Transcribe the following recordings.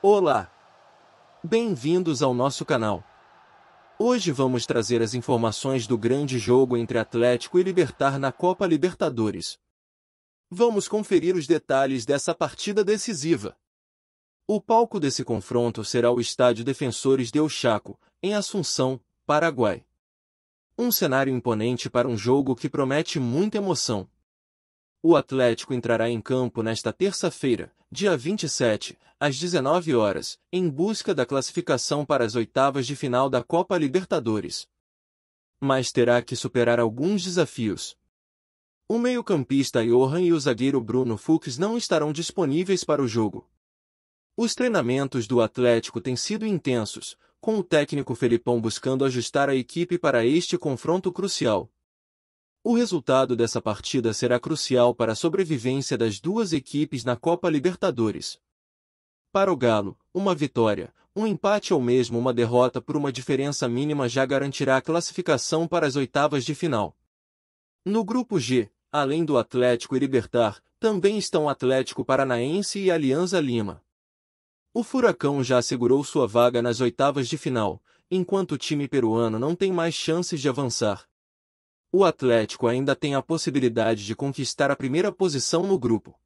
Olá! Bem-vindos ao nosso canal. Hoje vamos trazer as informações do grande jogo entre Atlético e Libertar na Copa Libertadores. Vamos conferir os detalhes dessa partida decisiva. O palco desse confronto será o Estádio Defensores de Chaco, em Assunção, Paraguai. Um cenário imponente para um jogo que promete muita emoção. O Atlético entrará em campo nesta terça-feira, dia 27, às 19 horas, em busca da classificação para as oitavas de final da Copa Libertadores. Mas terá que superar alguns desafios. O meio-campista Johan e o zagueiro Bruno Fuchs não estarão disponíveis para o jogo. Os treinamentos do Atlético têm sido intensos, com o técnico Felipão buscando ajustar a equipe para este confronto crucial. O resultado dessa partida será crucial para a sobrevivência das duas equipes na Copa Libertadores. Para o Galo, uma vitória, um empate ou mesmo uma derrota por uma diferença mínima já garantirá a classificação para as oitavas de final. No grupo G, além do Atlético e Libertar, também estão Atlético Paranaense e Alianza Lima. O Furacão já assegurou sua vaga nas oitavas de final, enquanto o time peruano não tem mais chances de avançar, o Atlético ainda tem a possibilidade de conquistar a primeira posição no grupo.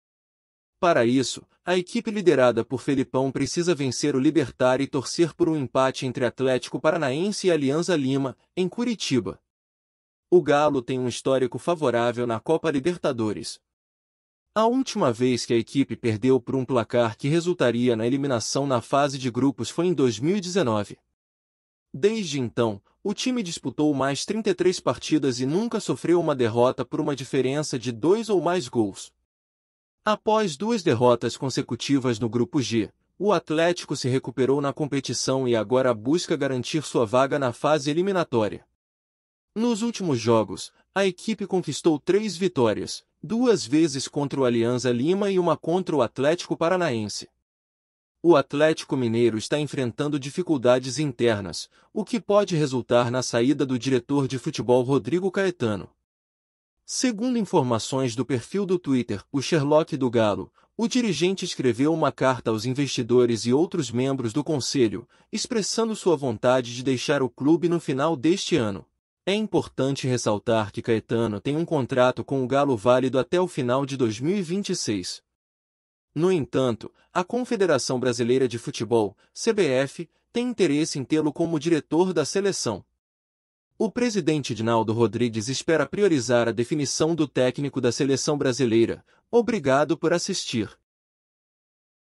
Para isso, a equipe liderada por Felipão precisa vencer o Libertar e torcer por um empate entre Atlético Paranaense e Alianza Lima, em Curitiba. O Galo tem um histórico favorável na Copa Libertadores. A última vez que a equipe perdeu por um placar que resultaria na eliminação na fase de grupos foi em 2019. Desde então, o time disputou mais 33 partidas e nunca sofreu uma derrota por uma diferença de dois ou mais gols. Após duas derrotas consecutivas no Grupo G, o Atlético se recuperou na competição e agora busca garantir sua vaga na fase eliminatória. Nos últimos jogos, a equipe conquistou três vitórias, duas vezes contra o Alianza Lima e uma contra o Atlético Paranaense o Atlético Mineiro está enfrentando dificuldades internas, o que pode resultar na saída do diretor de futebol Rodrigo Caetano. Segundo informações do perfil do Twitter, o Sherlock do Galo, o dirigente escreveu uma carta aos investidores e outros membros do conselho, expressando sua vontade de deixar o clube no final deste ano. É importante ressaltar que Caetano tem um contrato com o Galo válido até o final de 2026. No entanto, a Confederação Brasileira de Futebol, CBF, tem interesse em tê-lo como diretor da seleção. O presidente Dinaldo Rodrigues espera priorizar a definição do técnico da seleção brasileira. Obrigado por assistir.